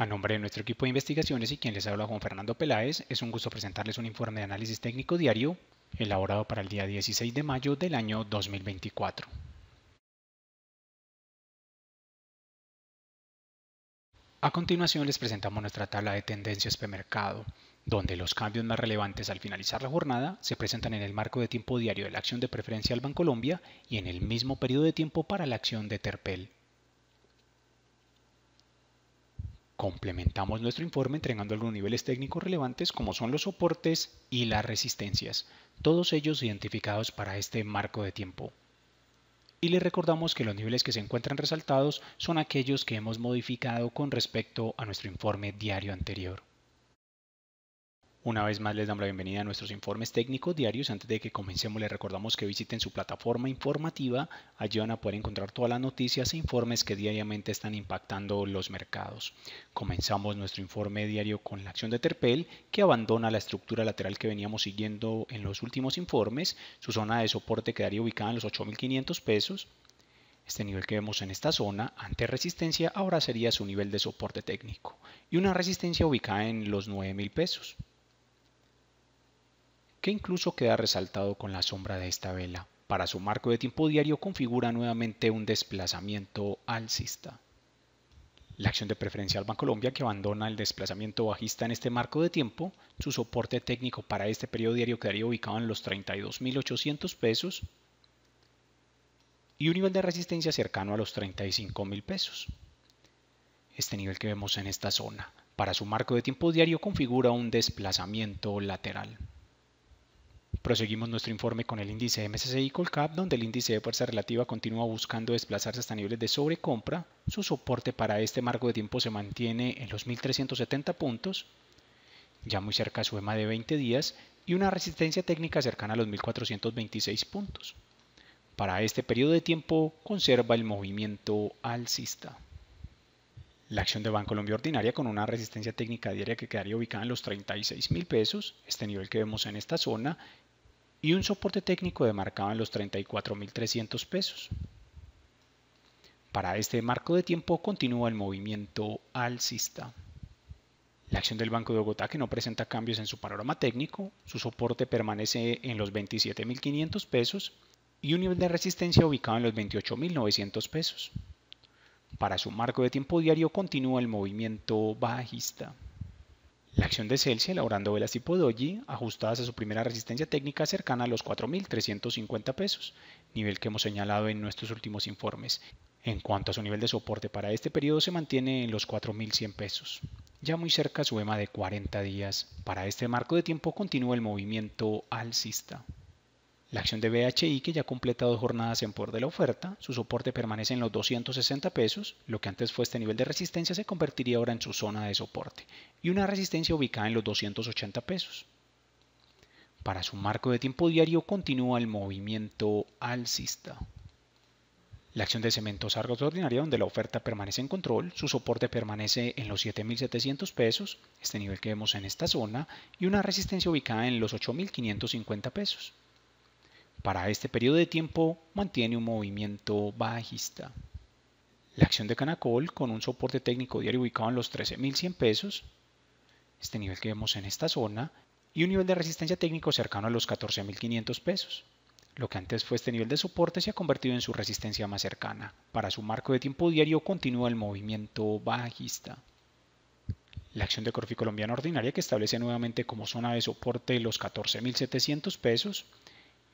A nombre de nuestro equipo de investigaciones y quien les habla Juan Fernando Peláez, es un gusto presentarles un informe de análisis técnico diario elaborado para el día 16 de mayo del año 2024. A continuación les presentamos nuestra tabla de tendencias mercado, donde los cambios más relevantes al finalizar la jornada se presentan en el marco de tiempo diario de la acción de preferencia al Colombia y en el mismo periodo de tiempo para la acción de Terpel. Complementamos nuestro informe entregando algunos niveles técnicos relevantes como son los soportes y las resistencias, todos ellos identificados para este marco de tiempo. Y les recordamos que los niveles que se encuentran resaltados son aquellos que hemos modificado con respecto a nuestro informe diario anterior. Una vez más les damos la bienvenida a nuestros informes técnicos diarios. Antes de que comencemos les recordamos que visiten su plataforma informativa. Allí van a poder encontrar todas las noticias e informes que diariamente están impactando los mercados. Comenzamos nuestro informe diario con la acción de Terpel que abandona la estructura lateral que veníamos siguiendo en los últimos informes. Su zona de soporte quedaría ubicada en los 8.500 pesos. Este nivel que vemos en esta zona, ante resistencia, ahora sería su nivel de soporte técnico y una resistencia ubicada en los 9.000 pesos incluso queda resaltado con la sombra de esta vela. Para su marco de tiempo diario configura nuevamente un desplazamiento alcista. La acción de preferencial colombia que abandona el desplazamiento bajista en este marco de tiempo, su soporte técnico para este periodo diario quedaría ubicado en los 32.800 pesos y un nivel de resistencia cercano a los 35.000 pesos. Este nivel que vemos en esta zona, para su marco de tiempo diario configura un desplazamiento lateral. Proseguimos nuestro informe con el índice MSCI Colcap, donde el índice de fuerza relativa continúa buscando desplazarse hasta niveles de sobrecompra. Su soporte para este marco de tiempo se mantiene en los 1370 puntos, ya muy cerca e a su EMA de 20 días, y una resistencia técnica cercana a los 1426 puntos. Para este periodo de tiempo conserva el movimiento alcista. La acción de banco colombia ordinaria con una resistencia técnica diaria que quedaría ubicada en los 36 mil pesos, este nivel que vemos en esta zona, y un soporte técnico demarcado en los 34.300 pesos. Para este marco de tiempo continúa el movimiento alcista. La acción del Banco de Bogotá, que no presenta cambios en su panorama técnico, su soporte permanece en los 27.500 pesos y un nivel de resistencia ubicado en los 28.900 pesos. Para su marco de tiempo diario continúa el movimiento bajista. La acción de Celsius elaborando velas tipo doji ajustadas a su primera resistencia técnica cercana a los 4.350 pesos, nivel que hemos señalado en nuestros últimos informes. En cuanto a su nivel de soporte para este periodo se mantiene en los 4.100 pesos. Ya muy cerca su EMA de 40 días. Para este marco de tiempo continúa el movimiento alcista. La acción de BHI, que ya completa dos jornadas en por de la oferta, su soporte permanece en los 260 pesos, lo que antes fue este nivel de resistencia se convertiría ahora en su zona de soporte, y una resistencia ubicada en los 280 pesos. Para su marco de tiempo diario continúa el movimiento alcista. La acción de cementos argos ordinaria, donde la oferta permanece en control, su soporte permanece en los 7.700 pesos, este nivel que vemos en esta zona, y una resistencia ubicada en los 8.550 pesos para este periodo de tiempo mantiene un movimiento bajista. La acción de Canacol con un soporte técnico diario ubicado en los 13.100 pesos, este nivel que vemos en esta zona, y un nivel de resistencia técnico cercano a los 14.500 pesos. Lo que antes fue este nivel de soporte se ha convertido en su resistencia más cercana. Para su marco de tiempo diario continúa el movimiento bajista. La acción de Corfi Colombiana Ordinaria que establece nuevamente como zona de soporte los 14.700 pesos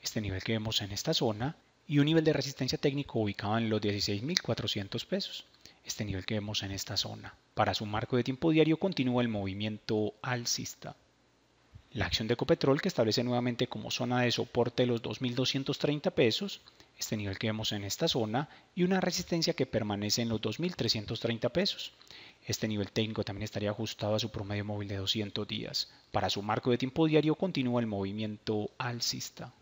este nivel que vemos en esta zona, y un nivel de resistencia técnico ubicado en los 16.400 pesos, este nivel que vemos en esta zona. Para su marco de tiempo diario continúa el movimiento alcista. La acción de Copetrol que establece nuevamente como zona de soporte los 2.230 pesos, este nivel que vemos en esta zona, y una resistencia que permanece en los 2.330 pesos. Este nivel técnico también estaría ajustado a su promedio móvil de 200 días. Para su marco de tiempo diario continúa el movimiento alcista.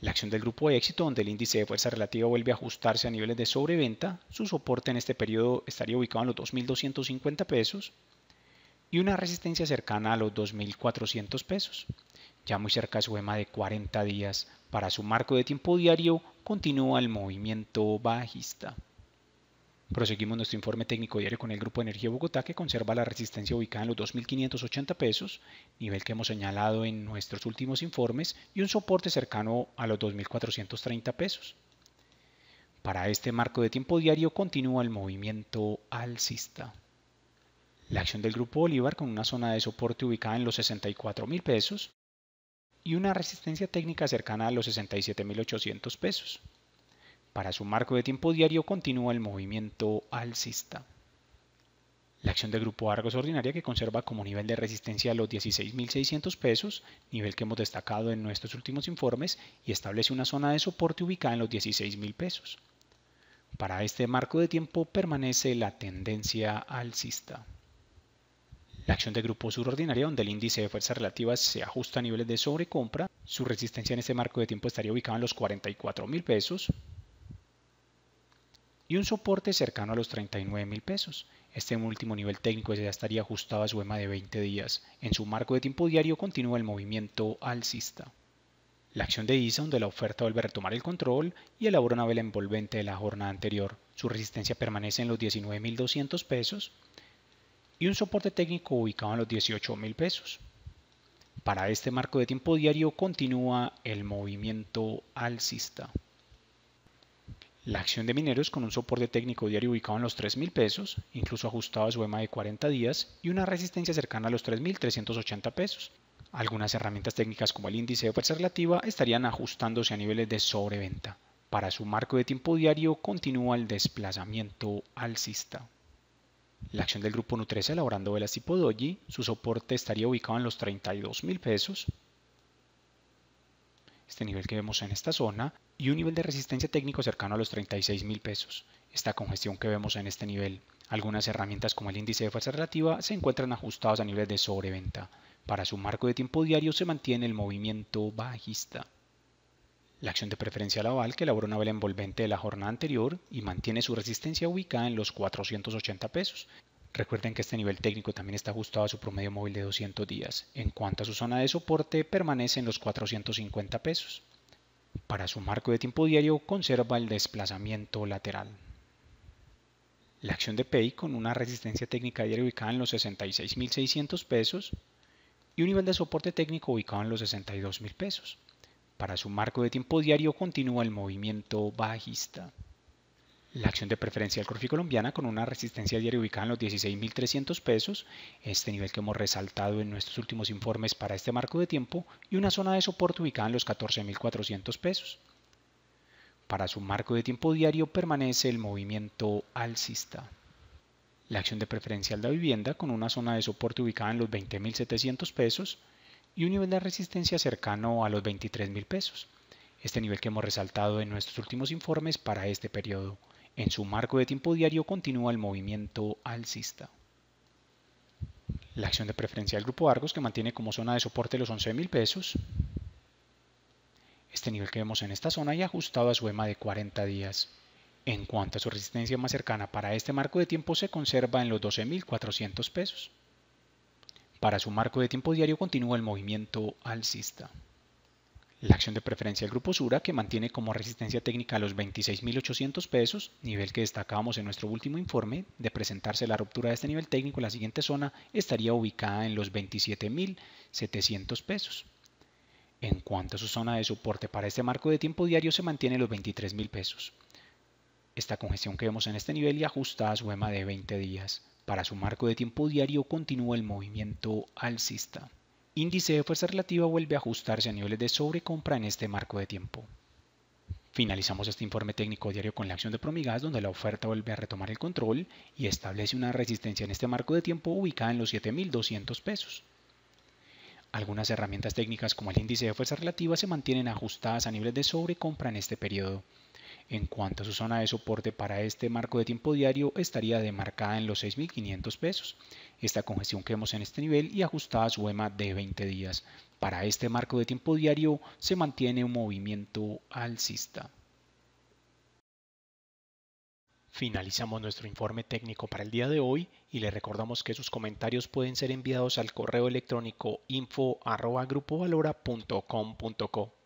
La acción del grupo de éxito, donde el índice de fuerza relativa vuelve a ajustarse a niveles de sobreventa, su soporte en este periodo estaría ubicado en los 2.250 pesos y una resistencia cercana a los 2.400 pesos, ya muy cerca de su EMA de 40 días. Para su marco de tiempo diario continúa el movimiento bajista. Proseguimos nuestro informe técnico diario con el Grupo Energía Bogotá que conserva la resistencia ubicada en los 2.580 pesos, nivel que hemos señalado en nuestros últimos informes, y un soporte cercano a los 2.430 pesos. Para este marco de tiempo diario continúa el movimiento alcista. La acción del Grupo Bolívar con una zona de soporte ubicada en los 64.000 pesos y una resistencia técnica cercana a los 67.800 pesos. Para su marco de tiempo diario continúa el movimiento alcista. La acción del grupo Argos ordinaria que conserva como nivel de resistencia los 16.600 pesos, nivel que hemos destacado en nuestros últimos informes, y establece una zona de soporte ubicada en los 16.000 pesos. Para este marco de tiempo permanece la tendencia alcista. La acción de grupo surordinaria, donde el índice de fuerzas relativas se ajusta a niveles de sobrecompra, su resistencia en este marco de tiempo estaría ubicada en los 44.000 pesos, y un soporte cercano a los 39 mil pesos. Este último nivel técnico ya estaría ajustado a su EMA de 20 días. En su marco de tiempo diario continúa el movimiento alcista. La acción de ISA, donde la oferta vuelve a retomar el control y elabora una vela envolvente de la jornada anterior. Su resistencia permanece en los mil 19.200 pesos y un soporte técnico ubicado en los 18.000 pesos. Para este marco de tiempo diario continúa el movimiento alcista. La acción de mineros con un soporte técnico diario ubicado en los 3.000 pesos, incluso ajustado a su EMA de 40 días, y una resistencia cercana a los 3.380 pesos. Algunas herramientas técnicas como el índice de fuerza relativa estarían ajustándose a niveles de sobreventa. Para su marco de tiempo diario continúa el desplazamiento alcista. La acción del grupo Nutresa elaborando velas tipo Doji, su soporte estaría ubicado en los $32,000 pesos, este nivel que vemos en esta zona, y un nivel de resistencia técnico cercano a los 36 mil pesos. Esta congestión que vemos en este nivel, algunas herramientas como el índice de fuerza relativa se encuentran ajustados a niveles de sobreventa. Para su marco de tiempo diario se mantiene el movimiento bajista. La acción de preferencia Laval que elaboró una vela envolvente de la jornada anterior y mantiene su resistencia ubicada en los 480 pesos, Recuerden que este nivel técnico también está ajustado a su promedio móvil de 200 días. En cuanto a su zona de soporte, permanece en los 450 pesos. Para su marco de tiempo diario, conserva el desplazamiento lateral. La acción de PEI con una resistencia técnica diaria ubicada en los 66.600 pesos y un nivel de soporte técnico ubicado en los 62.000 pesos. Para su marco de tiempo diario continúa el movimiento bajista. La acción de preferencia del Corfi colombiana con una resistencia diaria ubicada en los 16.300 pesos, este nivel que hemos resaltado en nuestros últimos informes para este marco de tiempo, y una zona de soporte ubicada en los 14.400 pesos. Para su marco de tiempo diario permanece el movimiento alcista. La acción de preferencia de vivienda con una zona de soporte ubicada en los 20.700 pesos y un nivel de resistencia cercano a los 23.000 pesos, este nivel que hemos resaltado en nuestros últimos informes para este periodo en su marco de tiempo diario continúa el movimiento alcista. La acción de preferencia del grupo Argos que mantiene como zona de soporte los 11,000 pesos. Este nivel que vemos en esta zona y ajustado a su EMA de 40 días. En cuanto a su resistencia más cercana para este marco de tiempo se conserva en los 12.400 pesos. Para su marco de tiempo diario continúa el movimiento alcista la acción de preferencia del grupo Sura, que mantiene como resistencia técnica los 26.800 pesos, nivel que destacábamos en nuestro último informe, de presentarse la ruptura de este nivel técnico, la siguiente zona estaría ubicada en los 27.700 pesos. En cuanto a su zona de soporte para este marco de tiempo diario, se mantiene los 23.000 pesos. Esta congestión que vemos en este nivel y ajustada a su EMA de 20 días. Para su marco de tiempo diario continúa el movimiento alcista índice de fuerza relativa vuelve a ajustarse a niveles de sobrecompra en este marco de tiempo. Finalizamos este informe técnico diario con la acción de Promigas, donde la oferta vuelve a retomar el control y establece una resistencia en este marco de tiempo ubicada en los 7.200 pesos. Algunas herramientas técnicas como el índice de fuerza relativa se mantienen ajustadas a niveles de sobrecompra en este periodo. En cuanto a su zona de soporte para este marco de tiempo diario, estaría demarcada en los 6.500 pesos. Esta congestión que vemos en este nivel y ajustada a su EMA de 20 días. Para este marco de tiempo diario se mantiene un movimiento alcista. Finalizamos nuestro informe técnico para el día de hoy y le recordamos que sus comentarios pueden ser enviados al correo electrónico info.grupovalora.com.co.